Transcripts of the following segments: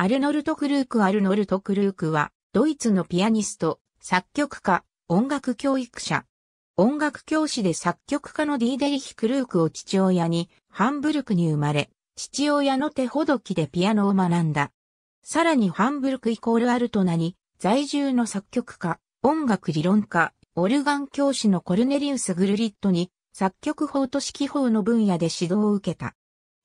アルノルト・クルーク・アルノルト・クルークは、ドイツのピアニスト、作曲家、音楽教育者。音楽教師で作曲家のディーデリヒ・クルークを父親に、ハンブルクに生まれ、父親の手ほどきでピアノを学んだ。さらにハンブルクイコールアルトナに、在住の作曲家、音楽理論家、オルガン教師のコルネリウス・グルリットに、作曲法と指揮法の分野で指導を受けた。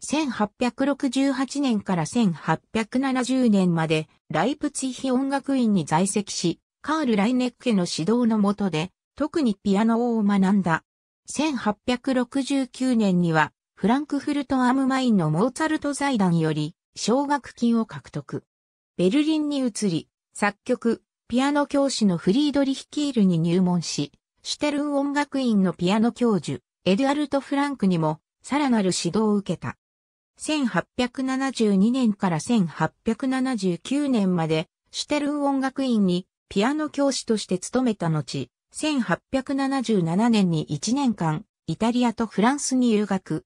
1868年から1870年までライプツィヒ音楽院に在籍し、カール・ライネッケの指導の下で、特にピアノを学んだ。1869年には、フランクフルト・アムマインのモーツァルト財団より、奨学金を獲得。ベルリンに移り、作曲、ピアノ教師のフリードリヒ・キールに入門し、シュテルン音楽院のピアノ教授、エドゥアルト・フランクにも、さらなる指導を受けた。1872年から1879年まで、シュテルン音楽院にピアノ教師として勤めた後、1877年に1年間、イタリアとフランスに留学。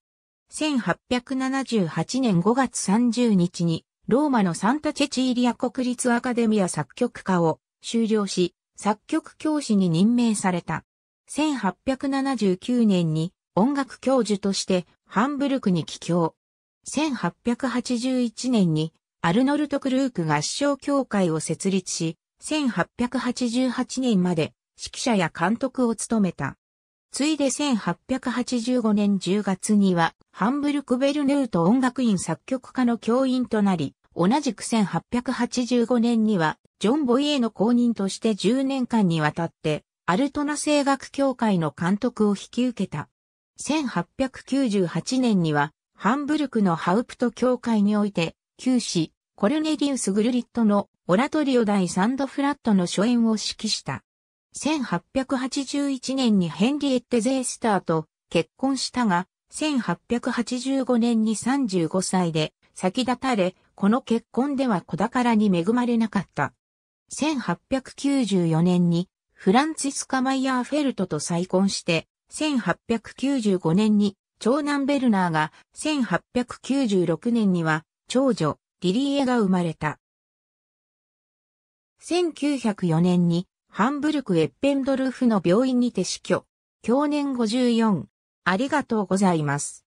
1878年5月30日に、ローマのサンタチェチーリア国立アカデミア作曲家を修了し、作曲教師に任命された。1879年に音楽教授としてハンブルクに帰郷。1881年にアルノルト・クルーク合唱協会を設立し、1888年まで指揮者や監督を務めた。ついで1885年10月には、ハンブルク・ベルヌート音楽院作曲家の教員となり、同じく1885年には、ジョン・ボイエの公認として10年間にわたって、アルトナ声楽協会の監督を引き受けた。1898年には、ハンブルクのハウプト教会において、旧市、コルネリウス・グルリットのオラトリオ第サンドフラットの初演を指揮した。1881年にヘンリエッテ・ゼースターと結婚したが、1885年に35歳で先立たれ、この結婚では子宝に恵まれなかった。1894年にフランツィスカ・マイヤーフェルトと再婚して、1895年に長男ベルナーが1896年には長女リリーエが生まれた。1904年にハンブルク・エッペンドルフの病院にて死去。去年54。ありがとうございます。